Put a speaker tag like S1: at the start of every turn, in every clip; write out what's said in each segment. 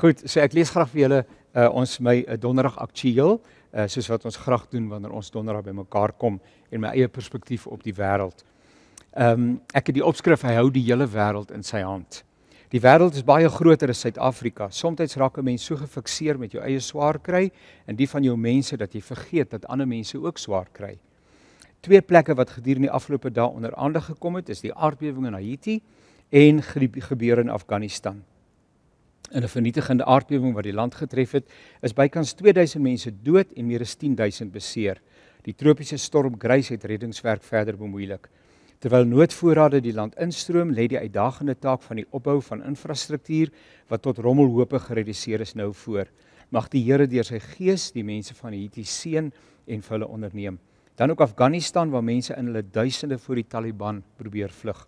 S1: Goed, so ek lees graag vir julle uh, ons my uh, donderdag aktueel, uh, soos wat ons graag doen wanneer ons donderdag bymekaar kom en my eie perspektief op die wêreld. Ehm um, ek het die opskrif hy hou die hele wêreld in sy hand. Die wêreld is baie groter as Suid-Afrika. Somstyds raak 'n mens so gefikseer met jou eie swaar kry en die van jou mense dat jy vergeet dat ander mense ook swaar kry. Twee plekke wat gedurende die afgelope dae onder aandag gekom het, is die aardbewing in Haiti en griep gebeure in Afghanistan in 'n vernietigende aardbewing wat die land getref het, is bykans 2000 mense dood en meer as 10000 beseer. Die tropiese storm Grace het reddingswerk verder bemoeilik. Terwyl noodvoorrade die land instroom, lê die uitdagende taak van die opbou van infrastruktuur wat tot rommelhope gereduseer is nou voor. Mag die Here deur sy gees die mense van Haiti seën en vir hulle onderneem. Dan ook Afghanistan waar mense in hulle duisende voor die Taliban probeer vlug.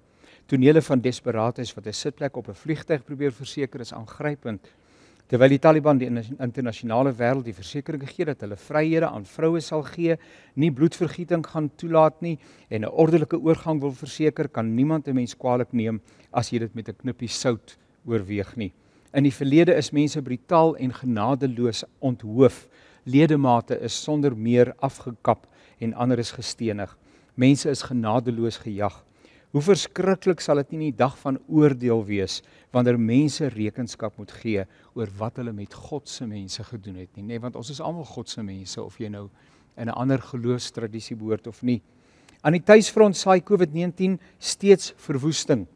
S1: Tonele van desperaatheid wat 'n sitplek op 'n vliegtyg probeer verseker is aangrypend. Terwyl die Taliban die internasionale wêreld die versekering gee dat hulle vryhede aan vroue sal gee, nie bloedvergieting gaan toelaat nie en 'n ordelike oorgang wil verseker, kan niemand 'n mens kwaadlik neem as jy dit met 'n knippie sout oorweeg nie. In die verlede is mense brutaal en genadeloos onthoof. Ledemate is sonder meer afgekap en ander is gestenig. Mense is genadeloos gejag hoe verskriklik sal dit nie die dag van oordeel wees wanneer mense rekenskap moet gee oor wat hulle met God se mense gedoen het nie, nê, want ons is almal God se mense of jy nou in 'n ander geloofstradisie behoort of nie. Aan die tuisfront saai COVID-19 steeds verwoesting.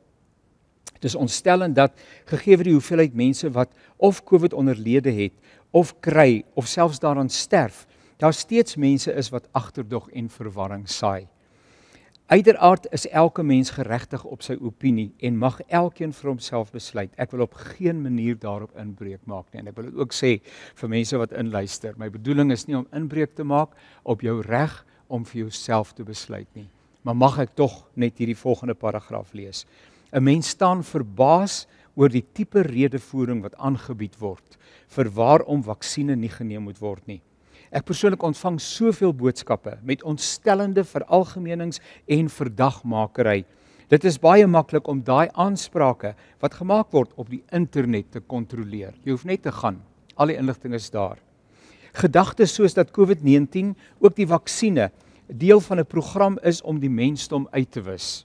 S1: Dit is ontstellend dat gegee word die hoeveelheid mense wat of COVID onderlede het of kry of selfs daaraan sterf, daar steeds mense is wat agterdog en verwarring saai. Uiteraard is elke mens geregtig op sy opinie en mag elkeen vir homself besluit. Ek wil op geen manier daarop inbreuk maak nie en ek wil ook sê vir mense wat inluister, my bedoeling is nie om inbreuk te maak op jou reg om vir jouself te besluit nie. Maar mag ek tog net hierdie volgende paragraaf lees. 'n Mens staan verbaas oor die tipe redevoering wat aangebied word vir waarom vaksines nie geneem moet word nie. Ek persoonlik ontvang soveel boodskappe met ontstellende veralgemenings en verdagmakery. Dit is baie maklik om daai aansprake wat gemaak word op die internet te kontroleer. Jy hoef net te gaan. Al die inligting is daar. Gedagtes soos dat COVID-19, ook die vaksines, deel van 'n program is om die mensdom uit te wis.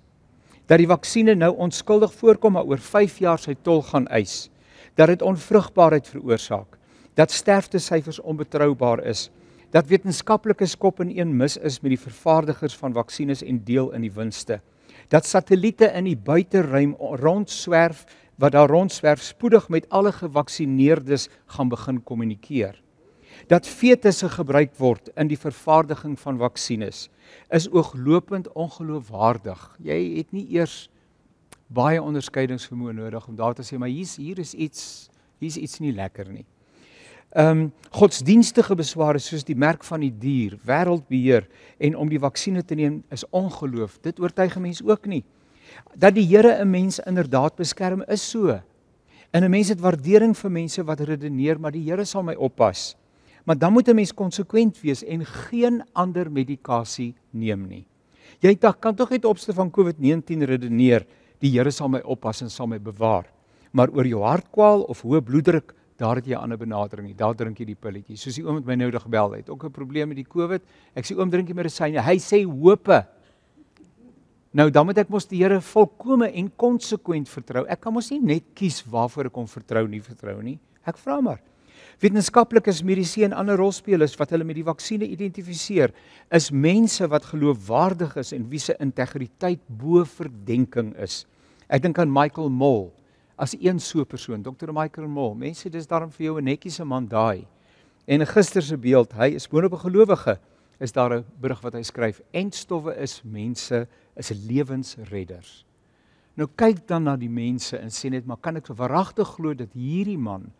S1: Dat die vaksines nou onskuldig voorkom maar oor 5 jaar sy tol gaan eis. Dat dit onvrugbaarheid veroorsaak dat sterfte syfers onbetroubaar is, dat wetenskaplike skop in een mis is met die vervaardigers van vaksines en deel in die winste, dat satelliete in die buiteruim rondswerf wat daar rondswerf spoedig met alle gevaksinereerdes gaan begin kommunikeer. Dat fetusse gebruik word in die vervaardiging van vaksines is ooglopend ongeloofwaardig. Jy het nie eers baie onderskeidingsvermoë nodig om daar te sê maar hier's hier is iets hier's iets nie lekker nie ehm um, godsdienstige besware soos die merk van die dier, wêreldbeheer en om die vaksines te neem is ongeloof. Dit oortuig mense ook nie. Dat die Here 'n mens inderdaad beskerm is so. En 'n mens het waardering vir mense wat redeneer, maar die Here sal my oppas. Maar dan moet 'n mens konsekwent wees en geen ander medikasie neem nie. Jy dink kan tog net opste van COVID-19 redeneer, die Here sal my oppas en sal my bewaar. Maar oor jou hartkwaal of hoë bloeddruk, daar het jy 'n ander benadering nie. Daar drink jy die pilletjie. Soos die oom met my nou dog bel het, ook 'n probleem met die COVID. Ek sê oom drink jy medisyne. Hy sê hope. Nou dan moet ek mos die Here volkome en konsekwent vertrou. Ek kan mos nie net kies waarvoor ek hom vertrou nie, vertrou nie. Ek vra maar. Wetenskaplikes, mediese en ander rolspelers wat hulle met die vaksines identifiseer, is mense wat geloofwaardig is en wie se integriteit bo verdenking is. Ek dink aan Michael Moll as een so 'n persoon, Dr. Michael Moore. Mense, dis daarom vir jou 'n netjiese man daai. En gister se beeld, hy is boonop 'n gelowige, is daar 'n brug wat hy skryf. Endstowwe is mense, is lewensredders. Nou kyk dan na die mense en sê net, maar kan ek verwagte glo dat hierdie man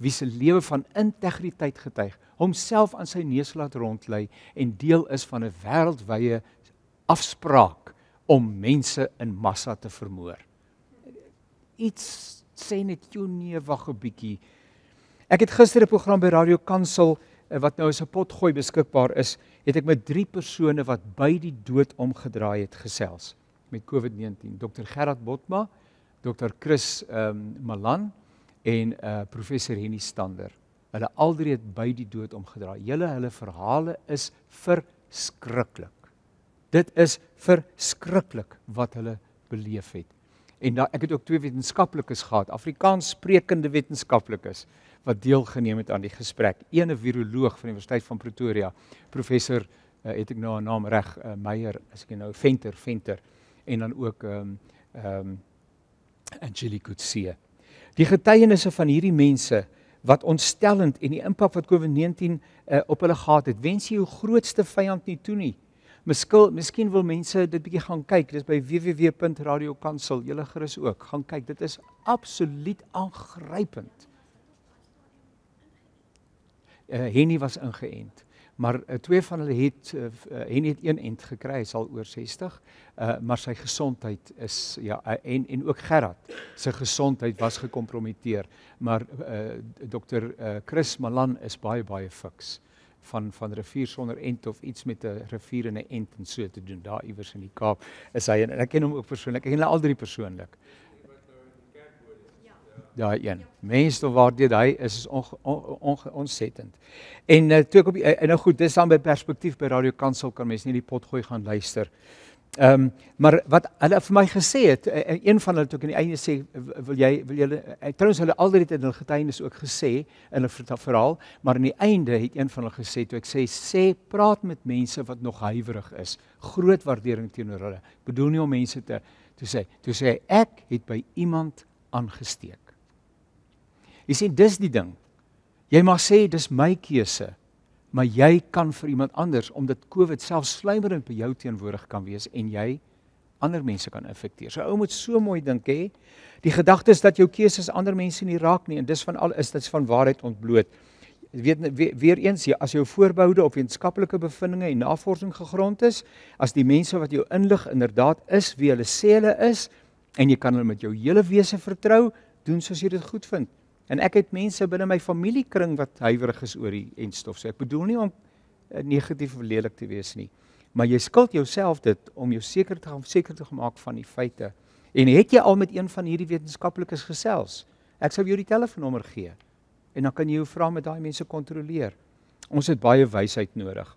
S1: wie se lewe van integriteit getuig, homself aan sy neus laat rondlei en deel is van 'n wêreldwye afspraak om mense in massa te vermoor iets sê net jou nee wag 'n bietjie. Ek het gister 'n program by Radio Kansel eh, wat nou as 'n potgooi beskikbaar is, het ek met drie persone wat by die dood omgedraai het gesels met COVID-19. Dr Gerard Botma, Dr Chris ehm um, Malan en uh professor Henny Stander. Hulle aldrei het by die dood omgedraai. Julle hulle verhale is verskriklik. Dit is verskriklik wat hulle beleef het. En da, ek het ook twee wetenskaplikes gehad, Afrikaans sprekende wetenskaplikes wat deelgeneem het aan die gesprek. Een 'n viroloog van die Universiteit van Pretoria, professor uh, het ek nou 'n naam reg uh, Meyer, as ek nou Venter, Venter en dan ook ehm um, ehm um, Angelique Coetzee. Die getuienisse van hierdie mense wat ontstellend en die impak wat COVID-19 uh, eh, op hulle gehad het, wens jy jou grootste vyand nie toe nie. Miskien miskien wil mense dit bietjie gaan kyk. Dis by www.radiokansel. Julle gerus ook gaan kyk. Dit is absoluut aangrypend. Eh uh, Henny was ingeënt, maar uh, twee van hulle het uh, Henny het een ent gekry, hy sal oor 60. Eh uh, maar sy gesondheid is ja uh, en en ook Gerard se gesondheid was gekompromiteer, maar eh uh, dokter eh uh, Chris Malan is baie baie fiks van van rivier sonder end of iets met 'n rivier en 'n end en so te doen daar iewers in die Kaap is hy en ek ken hom ook persoonlik ek ken hulle al drie persoonlik Ja, een. Mens of waardeur hy is is ontsettend. On, on, en uh, toe ek op die, en eh, nou goed, dis dan by perspektief by Radio Kansel kan mens nie die pot gooi gaan luister. Ehm um, maar wat hulle vir my gesê het, e, e, een van hulle het ook aan die einde sê wil jy wil julle e, trouens hulle alreeds in hulle getuienis ook gesê in 'n verhaal, maar aan die einde het een van hulle gesê toe ek sê sê praat met mense wat nog huiwerig is, groot waardering teenoor hulle. Ek bedoel nie om mense te toe sê, toe sê ek het by iemand aangesteek. Jy sien dis die ding. Jy mag sê dis my keuse maar jy kan vir iemand anders omdat COVID self slymerend by jou teenwoordig kan wees en jy ander mense kan infekteer. So ou moet so mooi dink hè. Die gedagte is dat jou keuses ander mense nie raak nie en dis van al is dit van waarheid ontbloot. Weet weer, weer eens hier ja, as jou voorboude op wetenskaplike bevindinge en navorsing gegrond is, as die mense wat jou inlig inderdaad is wie hulle sê hulle is en jy kan hulle met jou hele wese vertrou, doen soos jy dit goed vind. En ek het mense binne my familiekring wat huiwerig is oor die en stof. So ek bedoel nie om eh, negatief of lelik te wees nie, maar jy skuld jouself dit om jou seker te gaan seker te maak van die feite. En het jy al met een van hierdie wetenskaplikes gesels? Ek sal jou die telefoonnommer gee en dan kan jy jou vrae met daai mense kontroleer. Ons het baie wysheid nodig.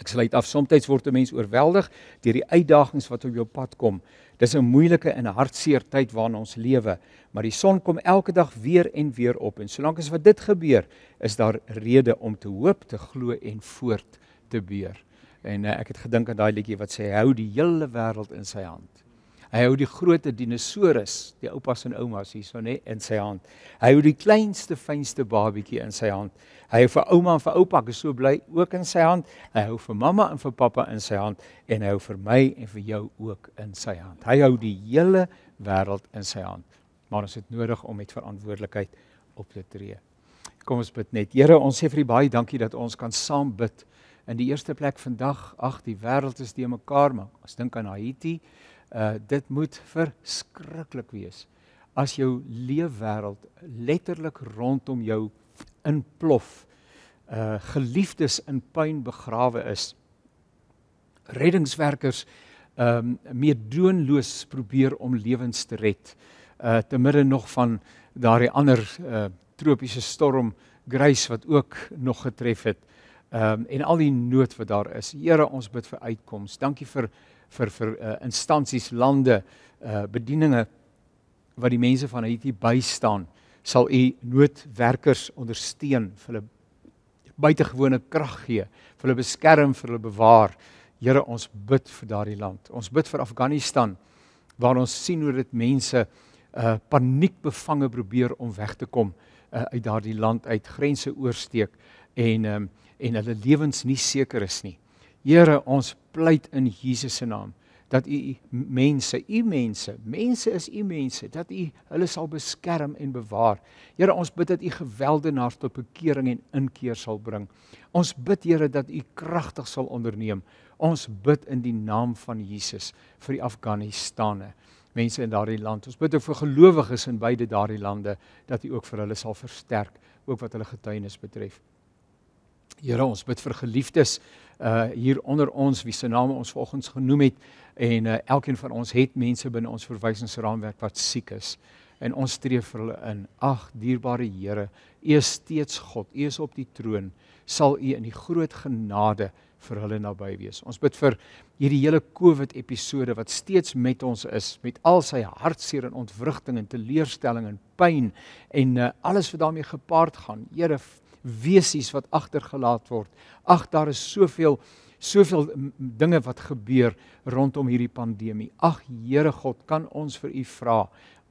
S1: Ek sluit af, soms word 'n mens oorweldig deur die uitdagings wat op jou pad kom. Dis 'n moeilike en hartseer tyd waarin ons lewe, maar die son kom elke dag weer en weer op en solank as wat dit gebeur, is daar rede om te hoop, te glo en voort te beweeg. En eh, ek het gedink aan daai liedjie wat sê hou die hele wêreld in sy hand. Hy hou die grootte dinosourus, die oupas en oumas hierso nê in sy hand. Hy hou die kleinste fynste babietjie in sy hand. Hy hou vir ouma en vir oupa, ek is so bly, ook in sy hand. Hy hou vir mamma en vir pappa in sy hand en hy hou vir my en vir jou ook in sy hand. Hy hou die hele wêreld in sy hand. Maar ons het nodig om met verantwoordelikheid op te tree. Kom ons bid net. Here, ons sê vir U baie dankie dat ons kan saam bid. In die eerste plek vandag, ag, die wêreld is te mekaar, maar as dink aan Haiti, uh dit moet verskriklik wees as jou leefwêreld letterlik rondom jou inplof uh eh, geliefdes in pyn begrawe is reddingswerkers ehm um, meer doenloos probeer om lewens te red uh te midde nog van daardie ander uh tropiese storm grys wat ook nog getref het ehm um, en al die nood wat daar is Here ons bid vir uitkoms dankie vir vir vir uh, eh, instansies lande uh bedieninge wat die mense van Haiti bystaan sal u noodwerkers ondersteun vir hulle buitengewone krag gee vir hulle beskerm vir hulle bewaar Here ons bid vir daardie land ons bid vir Afghanistan waar ons sien hoe dit mense uh eh, paniek bevange probeer om weg te kom uh, uit daardie land uit grense oorsteek en um, en hulle lewens nie seker is nie Here, ons pleit in Jesus se naam dat u mense, u mense, mense is u mense, dat u hulle sal beskerm en bewaar. Here, ons bid dat u geweldenaars tot bekering en inkeer sal bring. Ons bid Here dat u kragtig sal onderneem. Ons bid in die naam van Jesus vir die Afghanistane, mense in daardie land. Ons bid ook vir gelowiges in beide daardie lande dat u ook vir hulle sal versterk, ook wat hulle getuienis betref. Here, ons bid vir geliefdes uh hier onder ons wie se name ons vanoggends genoem het en uh, elkeen van ons het mense binne ons verwysingsraamwerk wat siek is en ons tree vir hulle in. Ag dierbare Here, U is steeds God. U is op die troon. Sal U in die groot genade vir hulle naby wees. Ons bid vir hierdie hele COVID episode wat steeds met ons is met al sy hartseer en ontwrigting en teleurstelling en pyn en uh, alles wat daarmee gepaard gaan. Here, wesies wat agtergelaat word. Ag, daar is soveel soveel dinge wat gebeur rondom hierdie pandemie. Ag Here God, kan ons vir U vra?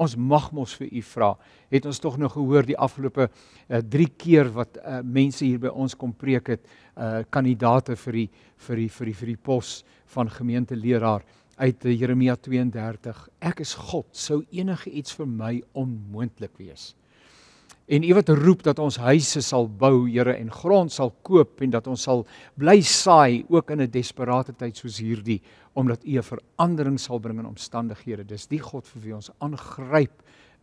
S1: Ons mag mos vir U vra. Het ons tog nou gehoor die afgelope 3 uh, eh, keer wat uh, mense hier by ons kom preek het, uh, eh, kandidate vir die vir die vir die vir die pos van gemeenteleraar uit Jeremia 32. Ek is God, sou enige iets vir my onmoontlik wees en U wat roep dat ons huise sal bou, Here, en grond sal koop en dat ons sal bly saai ook in 'n desperaatte tyd soos hierdie, omdat U 'n verandering sal bring in omstandighede. Dis die God vir wie ons aangryp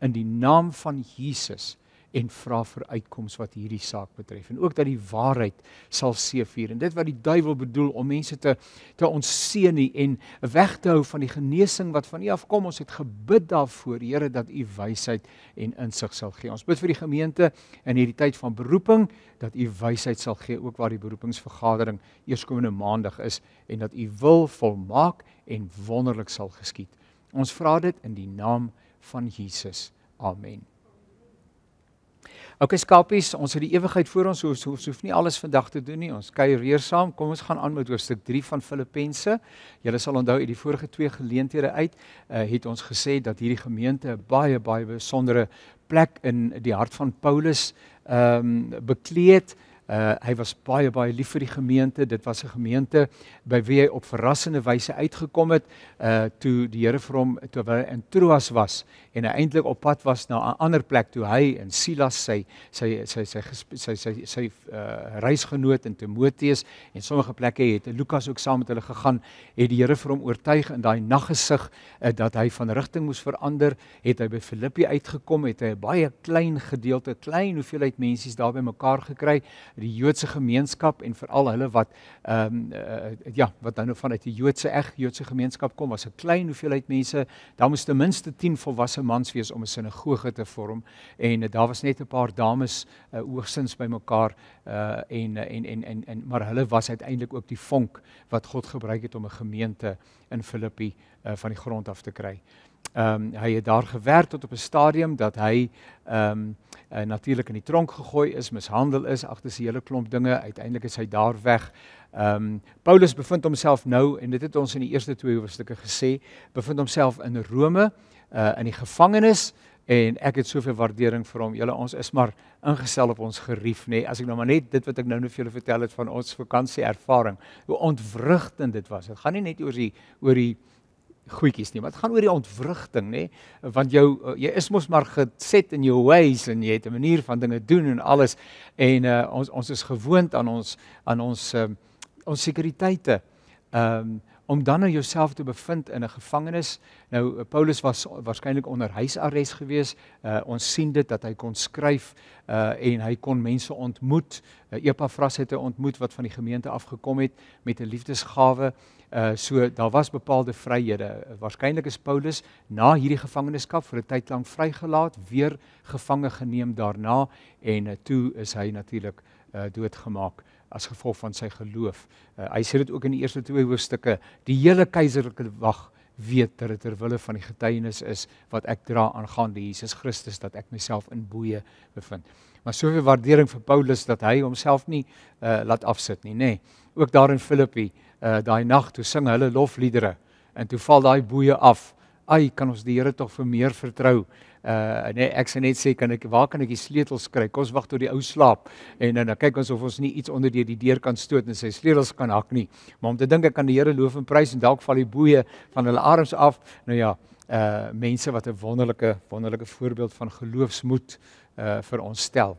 S1: in die naam van Jesus en vra vir uitkomste wat hierdie saak betref en ook dat die waarheid sal seëvier en dit wat die duiwel bedoel om mense te te ontseën nie en weg te hou van die genesing wat van U af kom ons het gebid daarvoor Here dat U wysheid en insig sal gee ons bid vir die gemeente in hierdie tyd van beroeping dat U wysheid sal gee ook waar die beroepingsvergadering eerskomende maandag is en dat U wil volmaak en wonderlik sal geskied ons vra dit in die naam van Jesus amen Oké okay, skappies, ons het die ewigheid voor ons, so ons, ons hoef nie alles vandag te doen nie. Ons kuier weer saam. Kom ons gaan aan met hoofstuk 3 van Filippense. Julle sal onthou uit die vorige twee geleenthede uit, uh, het ons gesê dat hierdie gemeente 'n baie baie besondere plek in die hart van Paulus ehm um, bekleed het Uh, hy was baie baie lief vir die gemeente. Dit was 'n gemeente by wie hy op verrassende wyse uitgekom het uh toe die Here vir hom terwyl in Troas was en hy eintlik op pad was na 'n ander plek toe hy en Silas sy sy sy sy sy sy, sy, sy, sy uh reisgenoot en Timoteus en sommige plekke het Lukas ook saam met hulle gegaan. Het die Here vir hom oortuig in daai naggesig uh, dat hy van rigting moes verander, het hy by Filippi uitgekom, het hy 'n baie klein gedeelte, klein hoeveelheid mense daar bymekaar gekry die Joodse gemeenskap en veral hulle wat ehm um, uh, ja, wat dan nou vanuit die Joodse eg Joodse gemeenskap kom, was 'n klein hoeveelheid mense. Daar moes ten minste 10 volwasse mans wees om 'n sinagoge te vorm en uh, daar was net 'n paar dames uh, eh, oogsins bymekaar uh, en, uh, en en en en maar hulle was uiteindelik ook die vonk wat God gebruik het om 'n gemeente in Filippi uh, van die grond af te kry ehm um, hy het daar gewerk tot op 'n stadium dat hy ehm um, uh, eh, natuurlik in die tronk gegooi is, mishandel is, agter sy hele klomp dinge, uiteindelik is hy daar weg. Ehm um, Paulus bevind homself nou en dit het ons in die eerste twee hoofstukke gesê, bevind homself in Rome uh in die gevangenis en ek het soveel waardering vir hom. Julle ons is maar ingestel op ons gerief nê. Nee. As ek nou maar net dit wat ek nou net vir julle vertel het van ons vakansie ervaring, hoe ontwrigtend dit was. Dit gaan nie net oor die oor die goedjies nie, maar dit gaan oor die ontwrigting, nê? Want jou eh, jy is mos maar geset in jou ways en jy het 'n manier van dinge doen en alles en uh, ons ons is gewoond aan ons aan ons um, ons sekuriteite. Ehm um, om dan nou jouself te bevind in 'n gevangenis. Nou Paulus was waarskynlik onder huisarrest gewees. Uh, ons sien dit dat hy kon skryf uh, en hy kon mense ontmoet. Uh, Epafras het hy ontmoet wat van die gemeente afgekom het met 'n liefdesgawe uh so daar was bepaalde vryhede. Waarskynlik is Paulus na hierdie gevangenskap vir 'n tyd lank vrygelaat, weer gevange geneem daarna en uh, toe is hy natuurlik uh doodgemaak as gevolg van sy geloof. Uh, hy sê dit ook in die eerste twee hoofstukke. Die hele keiserlike wag weet dat dit terwille van die getuienis is wat ek dra aangaande Jesus Christus dat ek myself in boeye bevind. Maar soveel waardering vir Paulus dat hy homself nie uh laat afsit nie, nê. Nee. Ook daar in Filippi uh, daai nag toe sing hulle lofliedere en toe val daai boeye af. Ai, kan ons die Here tog vir meer vertrou? Uh nee, ek sê net sê kan ek waar kan ek die sleutels kry? Kom ons wag tot die ou slaap en dan kyk ons of ons nie iets onder deur die deur kan stoot en sy sleutels kan hak nie. Maar om te dink ek kan die Here loof en prys en dalk val die boeye van hulle arms af. Nou ja, uh mense wat 'n wonderlike wonderlike voorbeeld van geloofsmoed uh vir ons stel.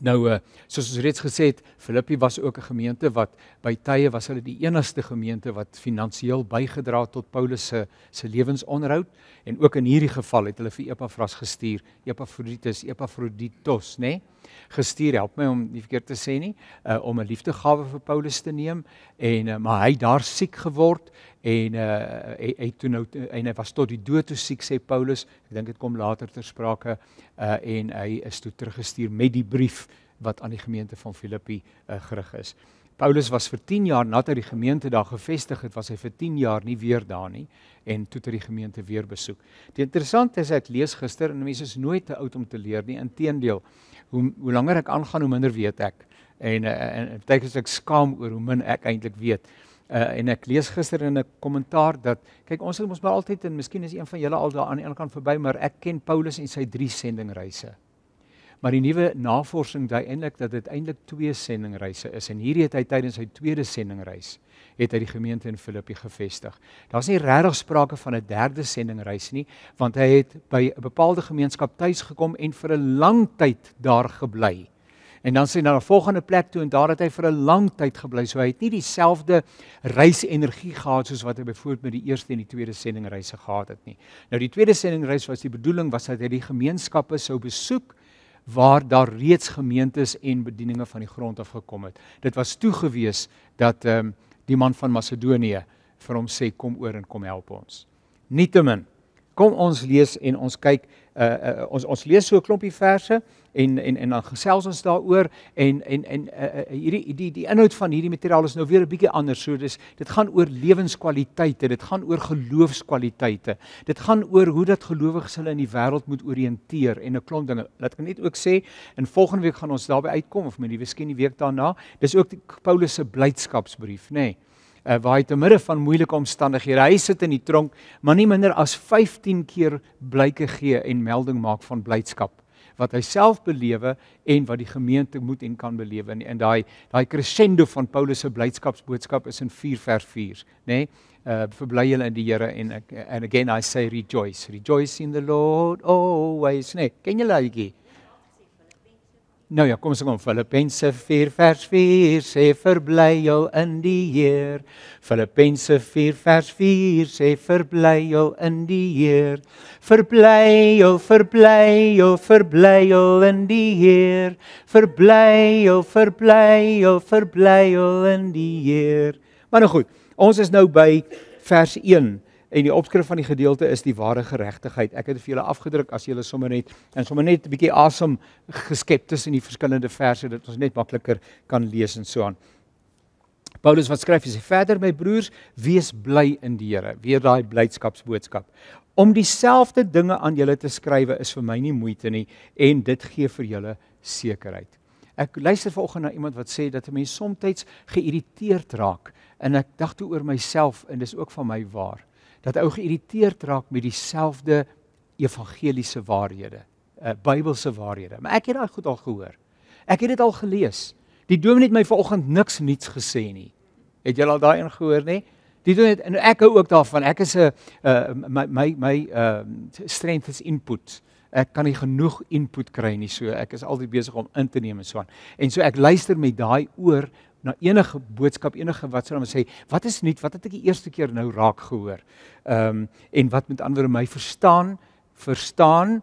S1: Nou uh, soos ons reeds gesê het, Filippi was ook 'n gemeente wat by tye was hulle die enigste gemeente wat finansiëel bygedra het tot Paulus se se lewensonderhoud en ook in hierdie geval het hulle vir Epafras gestuur, Epafroditus, Epafroditos, né? Nee? gestuur. Help my om nie verkeerd te sê nie, uh, om 'n liefdegawe vir Paulus te neem en uh, maar hy daar siek geword en uh, hy, hy toe nou en hy was tot die dood toe siek sê Paulus. Ek dink dit kom later ter sprake uh, en hy is toe teruggestuur met die brief wat aan die gemeente van Filippi uh, gerig is. Paulus was vir 10 jaar nadat die gemeente daar gevestig het, was hy vir 10 jaar nie weer daar nie en toe ter die gemeente weer besoek. Dit interessant is ek lees gister en mense is nooit te oud om te leer nie. Inteendeel, hoe hoe langer ek aangaan, hoe minder weet ek. En eh, en baie keer ek skaam oor hoe min ek eintlik weet. Uh, en ek lees gister in 'n kommentaar dat kyk ons het ons maar altyd en miskien is een van julle al daar aan een kant verby maar ek ken Paulus en sy drie sendingreise. Maar die nuwe navorsing dui eintlik dat dit eintlik twee sendingreise is en hierdie het hy tydens sy tweede sendingreis het hy die gemeente in Filippi gevestig. Daar's nie regtig sprake van 'n derde sendingreis nie, want hy het by 'n bepaalde gemeenskap tuis gekom en vir 'n lang tyd daar gebly. En dan sê hy nou, na 'n volgende plek toe en daar het hy vir 'n lang tyd gebly. So hy het nie dieselfde reisenergie gehad soos wat hy byvoorbeeld met die eerste en die tweede sendingreise gehad het nie. Nou die tweede sendingreis was die bedoeling was dat hy die gemeenskappe sou besoek waar daar reeds gemeentes en bedieninge van die grond af gekom het. Dit was toegewees dat ehm um, die man van Macedonië vir hom sê kom oor en kom help ons. Nietemin Kom ons lees en ons kyk uh, uh ons ons lees so 'n klompie verse en en en dan gesels ons daaroor en en en uh, hierdie die die inhoud van hierdie materiaal is nou weer 'n bietjie anders. So dis dit gaan oor lewenskwaliteite, dit gaan oor geloofskwaliteite. Dit gaan oor hoe dat gelowiges hulle in die wêreld moet orienteer en 'n klomp dinge. Laat ek net ook sê, in volgende week gaan ons daarby uitkom of miskien die week daarna. Dis ook die, Paulus se blydskapsbrief, nê? Nee uh, waar hy te midde van moeilike omstandighede, hy sit in die tronk, maar nie minder as 15 keer blyke gee en melding maak van blydskap wat hy self belewe en wat die gemeente moet en kan belewe en in daai daai crescendo van Paulus se blydskapsboodskap is in 4 vers 4, nê? Nee? Uh verbly julle in die Here en ek and again I say rejoice, rejoice in the Lord always, nê? Nee, ken julle uitjie? Like Nou ja, kom ons kom Filippense 4 vers 4 sê verbly jou in die Here. Filippense 4 vers 4 sê verbly jou in die Here. Verbly jou, verbly jou, verbly jou in die Here. Verbly jou, verbly jou, verbly jou in die Here. Maar nou goed, ons is nou by vers 1. En die opskrif van die gedeelte is die ware geregtigheid. Ek het dit vir julle afgedruk as julle sommer net en sommer net 'n bietjie asem geskep tussen die verskillende verse dat ons net makliker kan lees en so aan. Paulus wat skryf hy sê verder my broers wees bly in die Here. Weer daai blydskapsboodskap. Om dieselfde dinge aan julle te skrywe is vir my nie moeite nie en dit gee vir julle sekerheid. Ek luister vanoggend na iemand wat sê dat 'n mens soms geïrriteerd raak en ek dagte oor myself en dis ook van my waar dat ou geïrriteerd raak met dieselfde evangeliese waarhede, uh, Bybelse waarhede. Maar ek het daai goed al gehoor. Ek het dit al gelees. Die dominee het my vanoggend niks nuuts gesê nie. Het jy al daai een gehoor nie? Die dominee en ek hou ook daarvan. Ek is 'n uh, my my my uh, strength is input. Ek kan nie genoeg input kry nie, so ek is altyd besig om in te neem en so aan. En so ek luister met daai oor na enige boodskap, enige wat sou dan sê, wat is nuut? Wat het ek die eerste keer nou raak gehoor? Ehm um, en wat met ander my verstaan, verstaan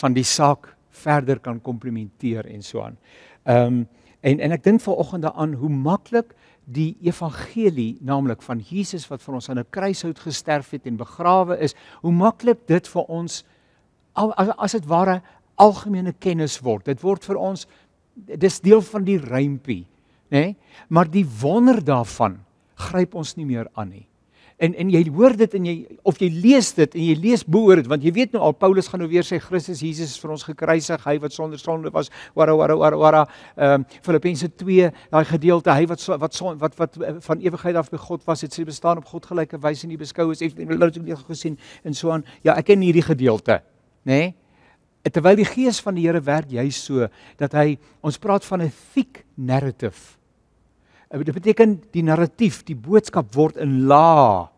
S1: van die saak verder kan komplementeer en so aan. Ehm um, en en ek dink vanoggend daaraan hoe maklik die evangelie naamlik van Jesus wat vir ons aan 'n kruishout gesterf het en begrawe is, hoe maklik dit vir ons al, as as dit ware algemene kennis word. Dit word vir ons dis deel van die rympie. Uh nê? Nee? Maar die wonder daarvan gryp ons nie meer aan nie. En en jy hoor dit en jy of jy lees dit en jy lees behoor dit want jy weet nou al Paulus gaan nou weer sê Christus Jesus is vir ons gekruisig hy wat sonder sonde was wara wara wara wara ehm um, Filippense 2 daai gedeelte hy wat wat wat wat, eh, wat van ewigheid af by God was het sy bestaan op God gelyke wyse en hy beskou is het nie gesien en so aan ja ek ken hierdie gedeelte nê nee? En terwyl die gees van die Here werk jy so dat hy ons praat van 'n thick narrative. Eh, dit beteken die narratief, die boodskap word in la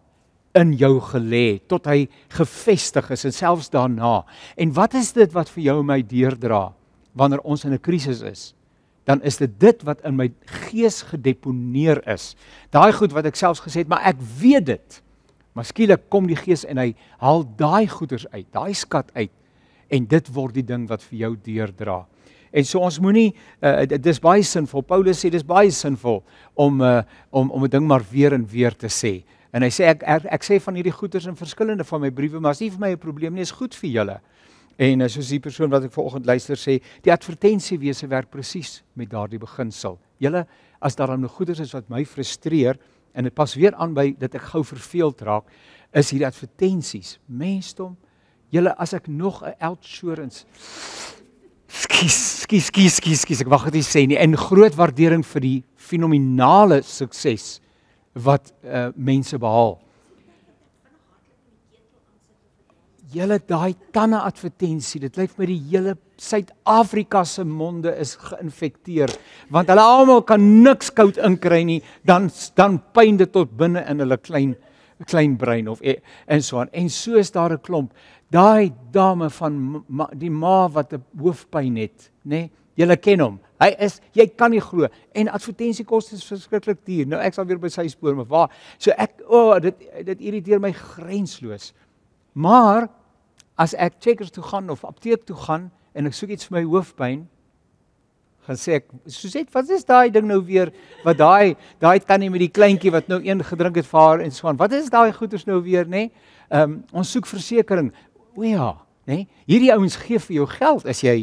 S1: in jou gelê tot hy gefestig is en selfs daarna. En wat is dit wat vir jou en my deurdra wanneer ons in 'n krisis is? Dan is dit dit wat in my gees gedeponeer is. Daai goed wat ek selfs gesê het, maar ek weet dit. Maar skielik kom die gees en hy haal daai goeders uit, daai skat uit en dit word die ding wat vir jou deurdra. En so ons moenie uh, dit is baie sinvol. Paulus sê dis baie sinvol om uh, om om 'n ding maar weer en weer te sê. En hy sê ek ek, ek sê van hierdie goeters in verskillende van my briewe, maar as nie vir my 'n probleem nie, is goed vir julle. En uh, soos die persoon wat ek vanoggend luister sê, die advertensiewese werk presies met daardie beginsel. Julle as daar dan 'n goeters is wat my frustreer en dit pas weer aan by dat ek gou verveeld raak, is hierdie advertensies mensdom Julle as ek nog 'n insurance skie skie skie skie ek wag dit sê nie in groot waardering vir die fenominale sukses wat uh, mense behaal. Julle daai tande advertensie, dit lyk my die hele Suid-Afrika se monde is geïnfekteer want hulle almal kan niks koud inkry nie, dan dan pyn dit tot binne in hulle klein klein brein of e, en so aan en so is daar 'n klomp daai dame van ma, die ma wat 'n hoofpyn het nê nee, julle ken hom hy is jy kan nie glo en advertensiekoste is verskriklik duur nou ek sal weer by sy spoor maar waar so ek o oh, dit dit irriteer my grensloos maar as ek checkers toe gaan of apteek toe gaan en ek soek iets vir my hoofpyn gaan sê ek Suzette, wat is daai ding nou weer wat daai daai tannie met die kleintjie wat nou een gedrink het vir haar en so aan. Wat is daai goeders nou weer, nê? Nee? Ehm um, ons soek versekerings. O ja, nê? Nee? Hierdie ouens gee vir jou geld as jy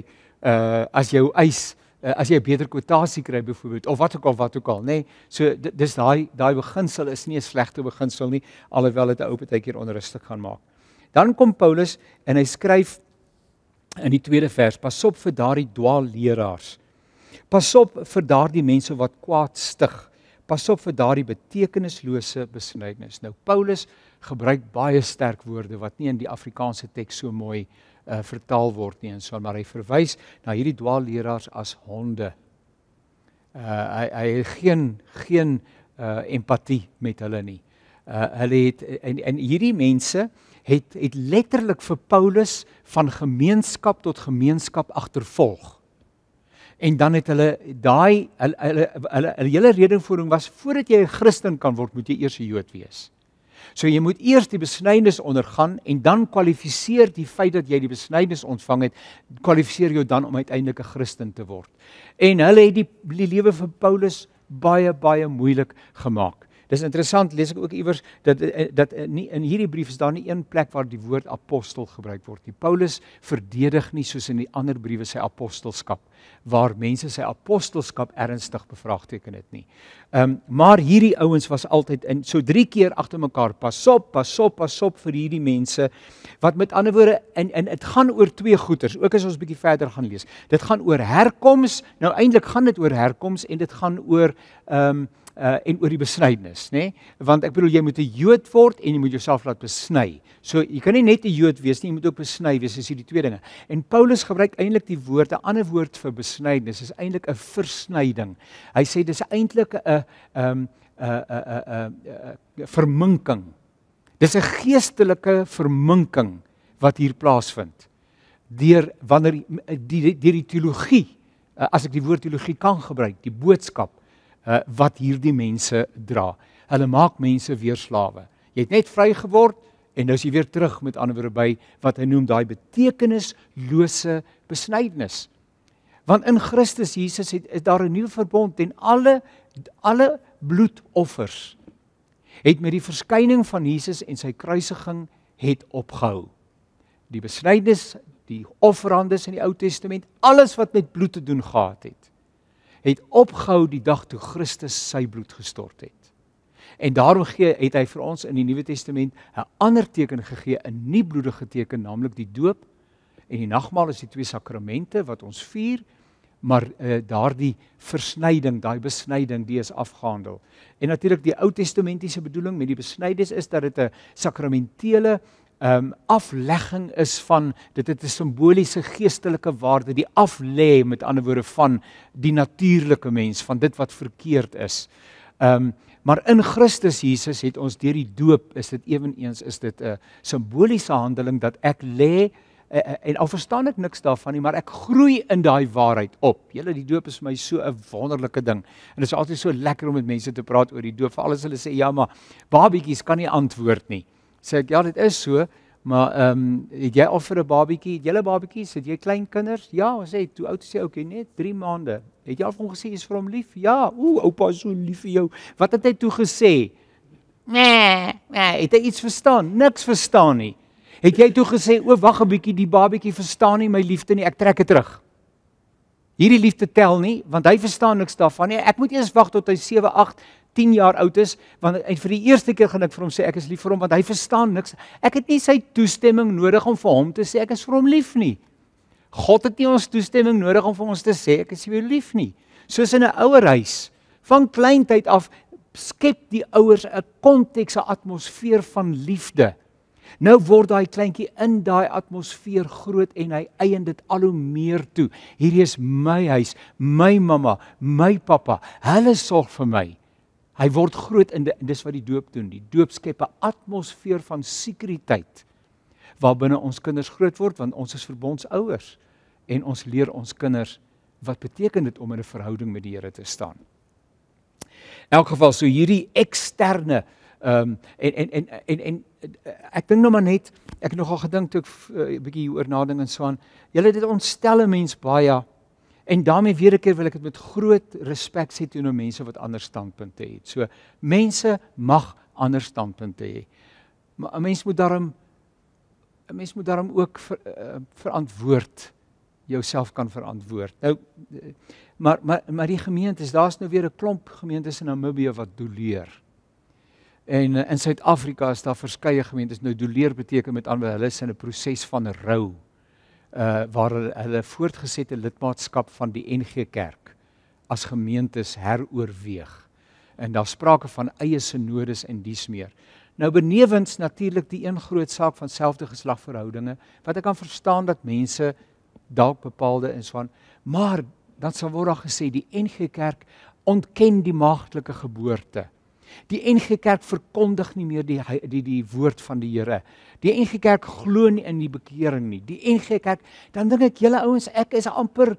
S1: uh as jou eis uh, as jy 'n beter kwotasie kry byvoorbeeld of wat ook al wat ook al, nê? Nee? So dis daai daai beginsel is nie 'n slegte beginsel nie, alhoewel dit 'n ou partykeer onrustig gaan maak. Dan kom Paulus en hy skryf in die tweede vers: Pas op vir daardie dwaalleraars. Pas op vir daardie mense wat kwaad stig. Pas op vir daardie betekenislose besnydenis. Nou Paulus gebruik baie sterk woorde wat nie in die Afrikaanse teks so mooi uh, vertaal word nie en so maar hy verwys na hierdie dwaalleraars as honde. Uh hy hy het geen geen uh empatie met hulle nie. Uh hulle het en en hierdie mense het het letterlik vir Paulus van gemeenskap tot gemeenskap agtervolg. En dan het hulle daai hulle hulle hulle hulle hele redevoering was voordat jy 'n Christen kan word, moet jy eers 'n Jood wees. So jy moet eers die besnydenis ondergaan en dan kwalifiseer die feit dat jy die besnydenis ontvang het, kwalifiseer jou dan om uiteindelik 'n Christen te word. En hulle het die, die lewe vir Paulus baie baie moeilik gemaak. Dis interessant lees ek ook iewers dat eh, dat nie in hierdie brief is daar nie een plek waar die woord apostel gebruik word nie. Paulus verdedig nie soos in die ander briewe sy apostelskap waar mense sy apostelskap ernstig bevraagteken het nie. Ehm um, maar hierdie ouens was altyd in so drie keer agter mekaar pas op, pas op, pas op vir hierdie mense wat met ander woorde in in dit gaan oor twee goeters. Ook as ons 'n bietjie verder gaan lees. Dit gaan oor herkoms. Nou eintlik gaan dit oor herkoms en dit gaan oor ehm um, uh en oor die besnydenis niks, nê? Want ek bedoel jy moet 'n Jood word en jy moet jouself laat besny. So jy kan nie net 'n Jood wees nie, jy moet ook besny wees, dis hierdie twee dinge. En Paulus gebruik eintlik die woord, 'n ander woord vir besnydenis, is eintlik 'n versnyding. Hy sê dis eintlik 'n 'n 'n 'n verminking. Dis 'n geestelike verminking wat hier plaasvind. Deur wanneer die deur die teologie, eh, as ek die woord teologie kan gebruik, die boodskap Uh, wat hierdie mense dra hulle maak mense weer slawe. Jy het net vry geword en nou is jy weer terug met ander woorde by wat hy noem daai betekenislose besnydenis. Want in Christus Jesus het is daar 'n nuwe verbond en alle alle bloedoffers het met die verskyning van Jesus en sy kruisiging het opgehou. Die besnydenis, die offerandes in die Ou Testament, alles wat met bloed te doen gehad het, het opgehou die dag toe Christus sy bloed gestort het. En daarom gee het hy vir ons in die Nuwe Testament 'n ander teken gegee, 'n nie bloedige teken, naamlik die doop en die nagmaal is die twee sakramente wat ons vier, maar uh, eh, daardie versnyding, daai besnyding, die is afgehandel. En natuurlik die Ou Testamentiese bedoeling met die besnydes is dat dit 'n sakramentele ehm um, aflegging is van dit het 'n simboliese geestelike waarde die af lê met ander woorde van die natuurlike mens van dit wat verkeerd is. Ehm um, Maar in Christus Jesus het ons deur die doop, is dit ewenigs is dit 'n eh, simboliese handeling dat ek lê eh, eh, en al verstaan ek niks daarvan nie, maar ek groei in daai waarheid op. Julle die doop is vir my so 'n wonderlike ding. En dit is altyd so lekker om met mense te praat oor die doop. Veral as hulle sê ja, maar babietjies kan nie antwoord nie. Sê ek ja, dit is so, Maar ehm um, het jy al vir 'n babatjie, het jy 'n babatjie, sit jy klein kinders? Ja, ons sê toe oud sê okay, net 3 maande. Het jy al vir hom gesê jy's vir hom lief? Ja, ooh, oupa is so lief vir jou. Wat het hy toe gesê? Nee, nee, het hy iets verstaan? Niks verstaan nie. Het jy toe gesê, "O, wag 'n bietjie, die babatjie verstaan nie my liefde nie, ek trek dit terug." Hierdie liefde tel nie, want hy verstaan niks daarvan nie. Ek moet eers wag tot hy 7, 8 10 jaar oud is want hy vir die eerste keer gaan ek vir hom sê ek is lief vir hom want hy verstaan niks. Ek het nie sy toestemming nodig om vir hom te sê ek is vir hom lief nie. God het nie ons toestemming nodig om vir ons te sê ek is vir jou lief nie. Soos in 'n ouer huis van kleintyd af skep die ouers 'n konteks, 'n atmosfeer van liefde. Nou word daai kleintjie in daai atmosfeer groot en hy eien dit al hoe meer toe. Hierdie is my huis, my mamma, my pappa. Hulle sorg vir my hy word groot in dis wat die doop doen. Die doop skep 'n atmosfeer van sekuriteit waarbinne ons kinders groot word want ons is verbondsouers en ons leer ons kinders wat beteken dit om in 'n verhouding met die Here te staan. In elk geval so hierdie eksterne ehm um, en en en en en ek dink nou maar net ek het nogal gedink toe ek eh, 'n uh, bietjie oor nadink en so aan. Julle dit ontstel 'n mens baie En daarmee weer 'n keer wil ek dit met groot respek sê teenoor mense wat ander standpunte het. So mense mag ander standpunte hê. Maar 'n mens moet daarom 'n mens moet daarom ook ver, uh, verantwoord jouself kan verantwoord. Nou eh, maar maar maar die gemeentes, daar's nou weer 'n klomp gemeentes in Namibië wat doleer. En eh, in Suid-Afrika is daar verskeie gemeentes nou doleer beteken met ander hulle is in 'n proses van rou uh waar hulle voortgesette lidmaatskap van die NG Kerk as gemeentes heroorweeg. En daar sprake van eie sinodes en dies meer. Nou benewens natuurlik die een groot saak van selfde geslagverhoudinge wat ek kan verstaan dat mense dalk bepaalde en so aan, maar dan sal word daar gesê die NG Kerk ontken die maagtelike geboorte Die NG Kerk verkondig nie meer die die die woord van die Here. Die NG Kerk glo nie in die bekering nie. Die NG Kerk, dan dink ek julle ouens, ek is amper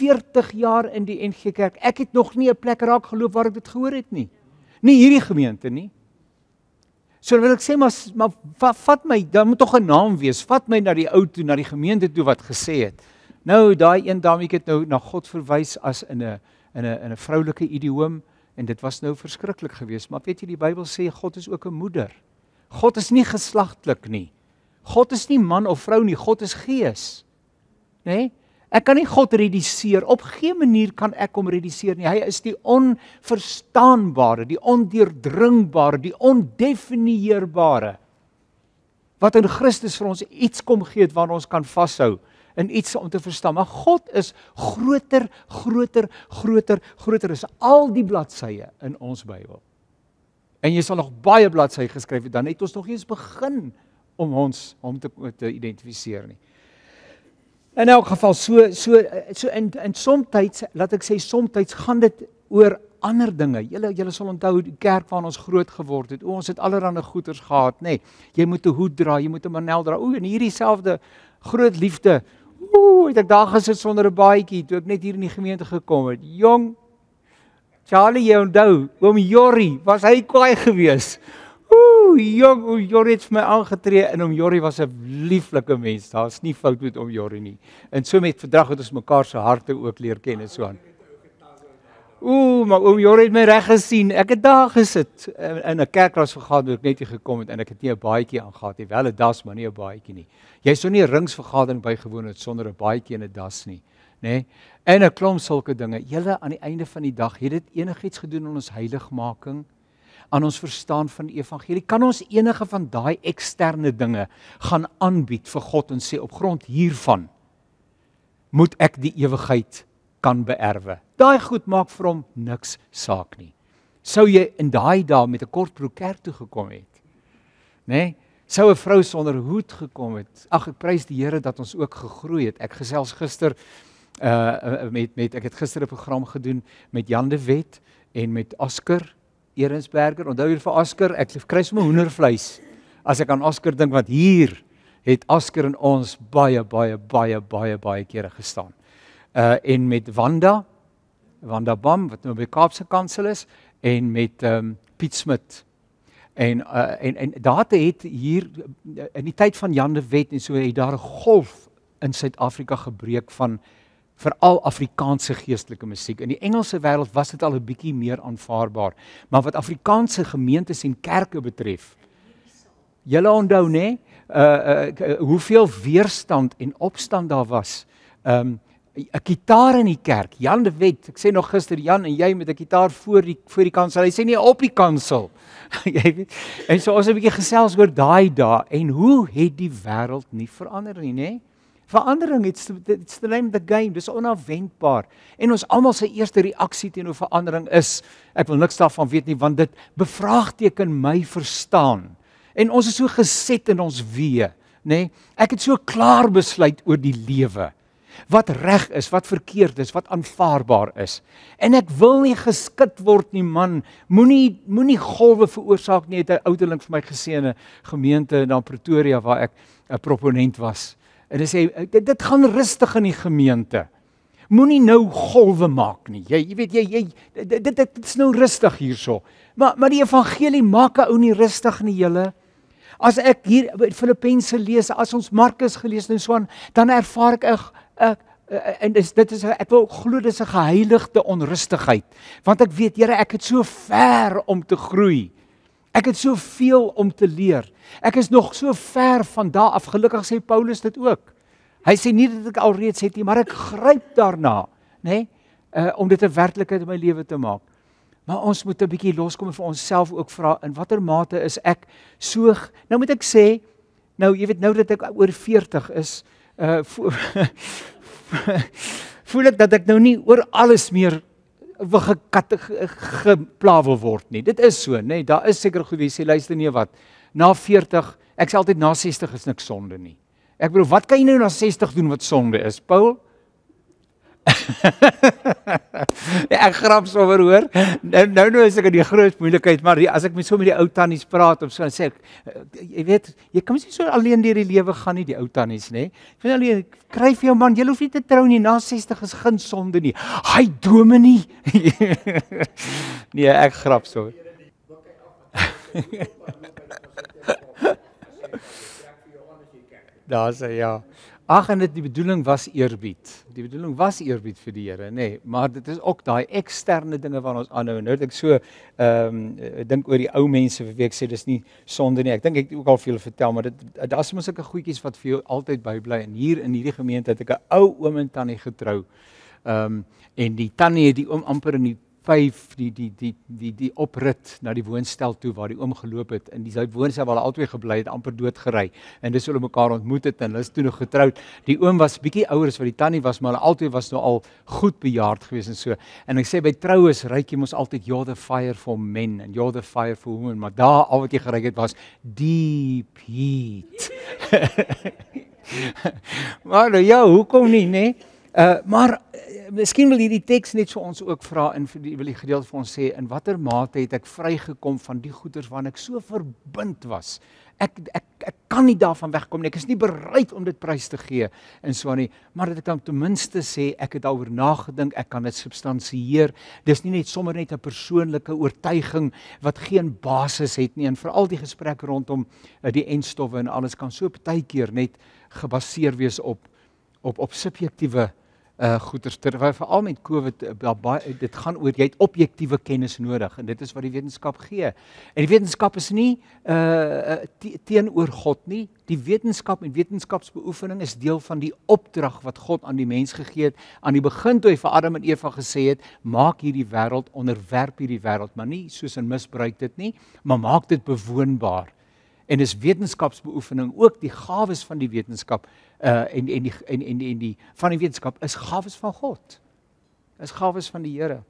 S1: 40 jaar in die NG Kerk. Ek het nog nie 'n plek raak geloop waar ek dit gehoor het nie. Nie hierdie gemeente nie. So wil ek sê maar maar va, vat my, dan moet tog 'n naam wees. Vat my na die ou toe, na die gemeente toe wat gesê het. Nou daai een dametjie het nou na God verwys as in 'n in 'n in 'n vroulike idioom. En dit was nou verskriklik geweest, maar weet jy die Bybel sê God is ook 'n moeder. God is nie geslagtelik nie. God is nie man of vrou nie, God is gees. Né? Nee? Ek kan nie God reduseer op geen manier kan ek hom reduseer nie. Hy is die onverstaanbare, die ondeurdringbare, die ondefinieerbare wat in Christus vir ons iets kom gee wat ons kan vashou in iets om te verstaan. Maar God is groter, groter, groter, groter as al die bladsye in ons Bybel. En jy sal nog baie bladsye geskryf het dan het ons nog nie eens begin om ons hom te te identifiseer nie. In elk geval so so so in in soms laat ek sê soms gaan dit oor ander dinge. Julle julle sal onthou die kerk waarin ons groot geword het. O, ons het allerlei goeders gehad, nê. Nee, jy moet 'n hoed dra, jy moet 'n manel dra. O, en hierdie selfde groot liefde uh het ek daar gesit sonder 'n baadjie toe ek net hier in die gemeente gekom het. Jong Charlie, jy onthou, oom Jorry, was hy kwaai geweest. Ooh, jong, oom Jorry het my aangetree en oom Jorry was 'n lieflike mens. Daar's nie fout met oom Jorry nie. En so met verdrag het ons mekaar se harte ook leer ken en so aan. Ooh, maar oom Jorrit het my reg gesien. Ek het daar gesit in 'n kerkraadsvergadering net hier gekom het en ek het nie 'n baadjie aangetree nie. Wel 'n das, maar nie 'n baadjie nie. Jy sou nie 'n ringsvergadering bygewoon het sonder 'n baadjie en 'n das nie, nê? Nee? En 'n klomp sulke dinge. Julle aan die einde van die dag, het dit enigiets gedoen aan ons heiligmaking? aan ons verstaan van die evangelie kan ons enige van daai eksterne dinge gaan aanbied vir God en sê op grond hiervan moet ek die ewigheid kan beerwe. Daai goed maak vir hom niks saak nie. Sou jy in daai dae met 'n kort broek kerk toe gekom het, nê? Nee? Sou 'n vrou sonder hoed gekom het. Ag, ek prys die Here dat ons ook gegroei het. Ek gesels gister uh, uh met met ek het gister 'n program gedoen met Jan de Wet en met Asker Eerensberger. Onthou hier vir Asker, ek kry sommer hoendervleis as ek aan Asker dink want hier het Asker en ons baie baie baie baie baie kere gestaan uh en met Wanda Wanda Bam wat nou by Kaapse Kansel is en met ehm um, Piet Smit. En uh en en daar het hier eh, in die tyd van Jan de Wet en so het daar 'n golf in Suid-Afrika gebreek van veral Afrikaanse geestelike musiek. In die Engelse wêreld was dit al 'n bietjie meer aanvaarbaar, maar wat Afrikaanse gemeentes en kerke betref. Julle onthou nê, uh, uh hoeveel weerstand en opstand daar was. Ehm um, 'n kitaar in die kerk. Jan de Wet, ek sê nog gister Jan en jy met 'n kitaar voor die voor die kansel. Hy sê nie op die kansel. Jy weet. En so ons 'n bietjie gesels oor daai dae en hoe het die wêreld nie verander nie, nê? Verandering it's the, it's the name of the game. Dis onverwendbaar. En ons almal se eerste reaksie teenoor verandering is ek wil niks daarvan weet nie want dit bevraagteken my verstaan. En ons is so geset in ons wee, nê? Ek het so klaar besluit oor die lewe wat reg is, wat verkeerd is, wat aanvaarbaar is. En ek wil nie geskit word nie, man. Moenie moenie golwe veroorsaak nie, het 'n ouderling vir my gesê in 'n gemeente in Pretoria waar ek 'n proponent was. En hy sê dit, dit gaan rustig in die gemeente. Moenie nou golwe maak nie. Jy jy weet jy jy dit dit, dit is nou rustig hierso. Maar maar die evangelie maak 'n ou nie rustig nie, julle. As ek hier Filippense lees, as ons Markus gelees het en so aan, dan ervaar ek 'n eh, eh, en dis dit is ek wil glo dis 'n geheiligde onrustigheid want ek weet Here ek het so ver om te groei. Ek het soveel om te leer. Ek is nog so ver van daardie af. Gelukkig sê Paulus dit ook. Hy sê nie dat ek alreeds het nie, maar ek gryp daarna, nê, nee, uh, om dit 'n werklikheid in my lewe te maak. Maar ons moet 'n bietjie loskom en vir onsself ook vra in watter mate is ek so Nou moet ek sê, nou jy weet nou dat ek oor 40 is, uh Eh, voel ek dat ek nou nie oor alles meer geplawel word nie. Dit is so, nê? Nee, daar is seker goed wie sê luister nee wat. Na 40, ek sê altyd na 60 is nik sonde nie. Ek bedoel, wat kan jy nou na 60 doen wat sonde is? Paul, ja, ek grap sommer hoor. Nou nou nou is ek in die groot moeilikheid, maar die, as ek met so met die ou tannies praat of so en sê ek eh, jy weet, jy kan mos nie so alleen deur die lewe gaan nie, die ou tannies nê. Ek vind alleen kry vir jou man, jy hoef nie te trou nie na 60 is geen sonde nie. Hy drome nie. nee, ek grap so. Daar sê ja. Ag en dit die bedoeling was eerbied. Die bedoeling was eerbied vir die Here, nê, nee, maar dit is ook daai eksterne dinge wat ons aanhou. Nou dink ek so, ehm, um, eh, ek dink oor die ou mense vir wie ek sê dis nie sonde nie. Ek dink ek het ook al veel vertel, maar dit daar's mos sulke goedjies wat vir jou altyd bybly en hier in hierdie gemeente het ek 'n ou oom en tannie getrou. Ehm um, en die tannie het die oom amper in die skuif die die die die die oprit na die woonstel toe waar die oom geloop het en die sy woonstel waar hulle albei gebly het amper dood gery en dis hulle mekaar ontmoet het en hulle is toe nog getroud die oom was bietjie ouer as wat die tannie was maar hulle albei was nou al goed bejaard gewees en so en ek sê by troues ry jy mos altyd your the fire for men and your the fire for women maar daar al wat jy gery het was deep heat maar nou, ja hoekom nie nê nee? Uh, maar eh, miskien wil hierdie teks net so ons ook vra in vir die wil die gedeelte vir ons sê in watter mate het ek vrygekom van die goeders waarna ek so verbind was? Ek ek ek kan nie daarvan wegkom nie. Ek is nie bereid om dit prys te gee in Swani, maar dit kan ten minste sê ek het daaroor nagedink, ek kan dit substansieer. Dis nie net sommer net 'n persoonlike oortuiging wat geen basis het nie. En veral die gesprek rondom eh, die enstowwe en alles kan so baie keer net gebaseer wees op op op subjektiewe Eh, goeters terwyl veral met COVID eh, baie dit gaan oor jy het objektiewe kennis nodig en dit is wat die wetenskap gee. En die wetenskap is nie uh teenoor God nie. Die wetenskap en wetenskapsbeoefening is deel van die opdrag wat God aan die mens gegee het aan die begin toe hy vir Adam en Eva gesê het: "Maak hierdie wêreld, onderwerp hierdie wêreld, maar nie soos in misbruik dit nie, maar maak dit bewoonbaar." en is wetenskapsbeoefening ook die gawes van die wetenskap uh en en die en en en die van die wetenskap is gawes van God. Is gawes van die Here.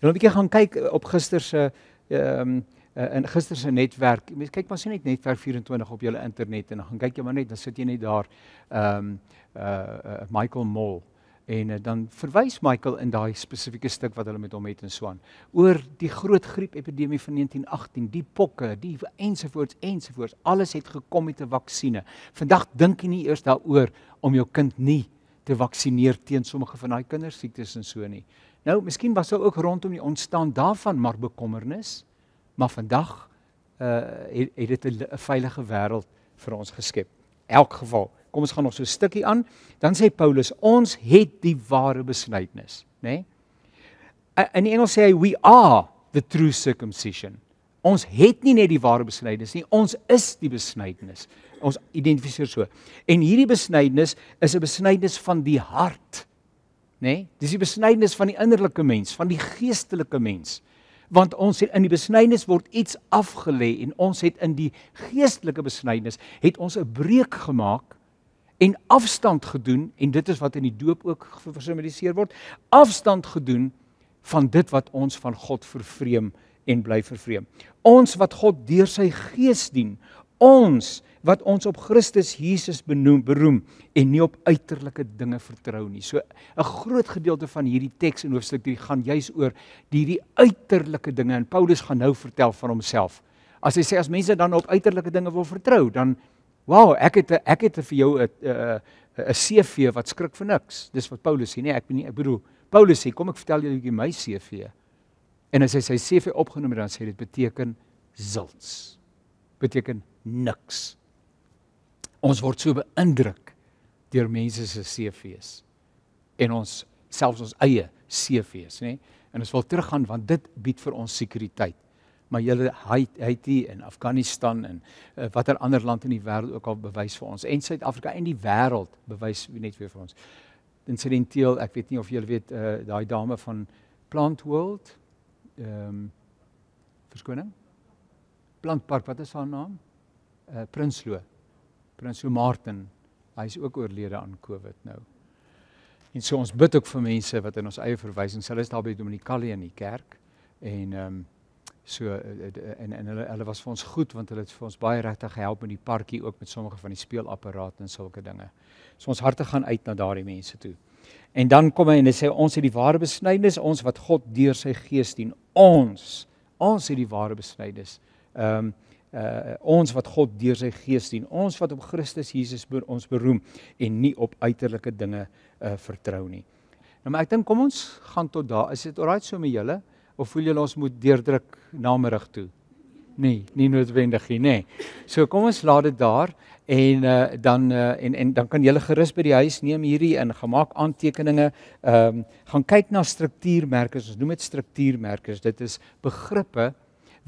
S1: Jy moet 'n bietjie gaan kyk uh, op gister se ehm um, uh, en gister se netwerk. Mens kyk maar sien net netwerk 24 op julle internet en dan gaan kyk jy maar net, dan sit jy net daar. Ehm um, uh, uh Michael Moll. Uh en eh, dan verwys Michael in daai spesifieke stuk wat hulle met hom het in Swaan oor die groot griep epidemie van 1918, die pokke, die ensovoorts ensovoorts, alles het gekom met 'n vaksines. Vandag dink jy nie eers daaroor om jou kind nie te vaksineer teen sommige van daai kindersiektes en so nie. Nou, miskien was daar ook rondom die ontstaan daarvan maar bekommernis, maar vandag uh het dit 'n veilige wêreld vir ons geskep. Elk geval Kom ons gaan ons so 'n stukkie aan. Dan sê Paulus, ons het die ware besnydenis, né? Nee? In die Engels sê hy we are the true circumcision. Ons het nie net die ware besnydenis nie, ons is die besnydenis. Ons identifiseer so. En hierdie besnydenis is 'n besnydenis van die hart, né? Nee? Dis die besnydenis van die innerlike mens, van die geestelike mens want ons sien in die besnydenis word iets afgelê en ons het in die geestelike besnydenis het ons 'n breuk gemaak en afstand gedoen en dit is wat in die doop ook gesimboliseer word afstand gedoen van dit wat ons van God vervreem en bly vervreem ons wat God deur sy gees dien ons wat ons op Christus Jesus benoem beroem en nie op uiterlike dinge vertrou nie so 'n groot gedeelte van hierdie teks in hoofstuk 3 gaan juis oor die die uiterlike dinge en Paulus gaan nou vertel van homself as hy sê as mense dan op uiterlike dinge wil vertrou dan Wow, ek het ek het vir jou 'n 'n CV wat skrik vir niks. Dis wat Paulus sê, nee, ek bedoel, ek bedoel Paulus sê, kom ek vertel jou bietjie my CV. En as hy sy CV opgenoem het, dan sê dit beteken zilts. Beteken niks. Ons word so beïndruk deur mense se CV's en ons selfs ons eie CV's, nê? Nee? En ons wil teruggaan want dit bied vir ons sekuriteit maar julle Haiti en Afghanistan en uh, watter ander land in die wêreld ook al bewys vir ons en Suid-Afrika en die wêreld bewys net weer vir ons. Insidenteel, ek weet nie of julle weet uh, daai dame van Plant World ehm um, verskoning Plantpark, wat is haar naam? Uh Prinsloo. Prinsloo Martin. Hy's ook oorlede aan COVID nou. En so ons bid ook vir mense wat in ons eie verwysings, hulle is daar by Dominikalie in die kerk en ehm um, So eh, eh, eh, en en hulle hulle was vir ons goed want hulle het vir ons baie regtig gehelp met die parkie ook met sommige van die speelapparate en sulke dinge. So ons harte gaan uit na daardie mense toe. En dan kom hy en hy sê ons het die ware besnydenis ons wat God deur sy gees dien. Ons ons het die ware besnydenis. Ehm um, uh ons wat God deur sy gees dien. Ons wat op Christus Jesus moet ons beroem en nie op uiterlike dinge uh vertrou nie. Nou maar ek dink kom ons gaan tot daar. Is dit alright so met julle? of voel julle ons moet deurdruk na middag toe? Nee, nie noodwendig nie, nê. Nee. So kom ons laat dit daar en uh, dan uh, en en dan kan julle gerus by die huis neem hierdie in, gemaak aantekeninge, ehm um, gaan kyk na struktuurmerkers. Ons noem dit struktuurmerkers. Dit is begrippe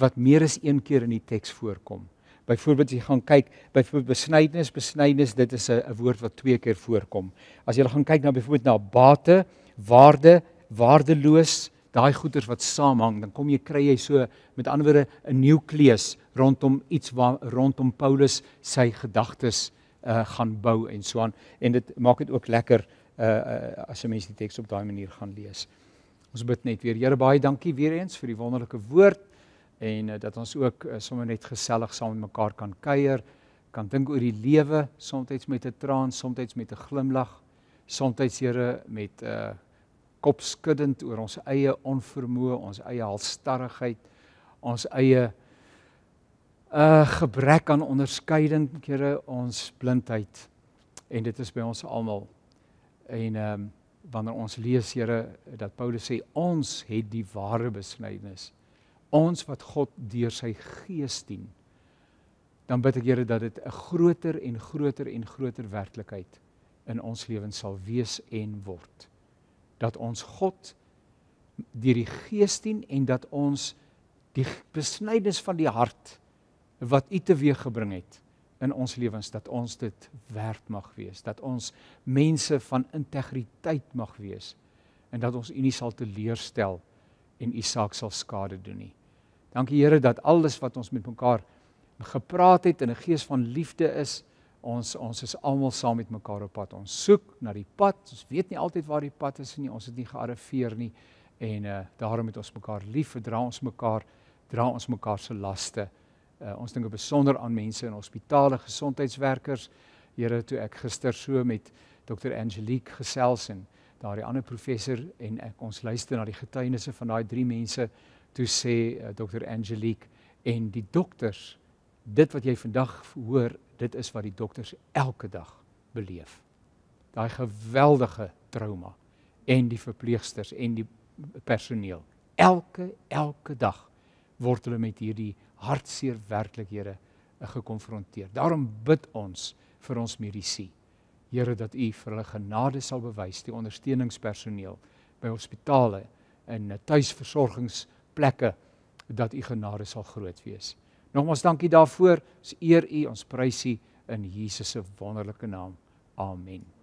S1: wat meer as een keer in die teks voorkom. Byvoorbeeld as jy gaan kyk by besnydenis, besnydenis, dit is 'n woord wat twee keer voorkom. As jy gaan kyk na byvoorbeeld na bate, waarde, waardeloos, daai goeders wat saamhang, dan kom jy kry jy so met ander woorde 'n nukleus rondom iets waar rondom Paulus sy gedagtes uh gaan bou en so aan en dit maak dit ook lekker uh as 'n mens die teks op daai manier gaan lees. Ons bid net weer Here baie dankie weer eens vir die wonderlike woord en uh, dat ons ook uh, sommer net gesellig saam met mekaar kan kuier, kan dink oor die lewe, soms met 'n traan, soms met 'n glimlag, soms Here met uh kopskuddend oor ons eie onvermoë, ons eie halstarrigheid, ons eie 'n uh, eh, gebrek aan onderskeiding, Here, ons blindheid. En dit is by ons almal. En ehm um, wanneer ons lees, Here, dat Paulus sê ons het die ware besnydenis, ons wat God deur sy gees dien, dan bid ek Here dat dit 'n groter en groter en groter werklikheid in ons lewens sal wees en word dat ons God deur die Gees dien en dat ons die besnydings van die hart wat U teweeg gebring het in ons lewens dat ons dit werd mag wees, dat ons mense van integriteit mag wees en dat ons U nie sal teleurstel en U saak sal skade doen nie. Dankie Here dat alles wat ons met mekaar gepraat het in 'n gees van liefde is, Ons ons is almal saam met mekaar op pad. Ons soek na die pad. Ons weet nie altyd waar die pad is nie. Ons het nie gearriveer nie. En uh daarom het ons mekaar lief, verdra ons mekaar, dra ons mekaar se laste. Uh ons dink besonder aan mense in hospitale, gesondheidswerkers. Here toe ek gister so met Dr Angelique gesels en daardie ander professor en ek ons luister na die getuienisse van daai drie mense toe sê uh, eh, Dr Angelique en die dokters dit wat jy vandag hoor dit is wat die dokters elke dag beleef. Daai geweldige trauma en die verpleegsters en die personeel. Elke elke dag word hulle met hierdie hartseer werklikhede eh, gekonfronteer. Daarom bid ons vir ons medisy. Here dat U vir hulle genade sal bewys, die ondersteuningspersoneel by hospitale en eh, tuisversorgingsplekke dat U genade sal groot wees. Nogmaals dankie daarvoor. Ons eer U, ons prys U in Jesus se wonderlike naam. Amen.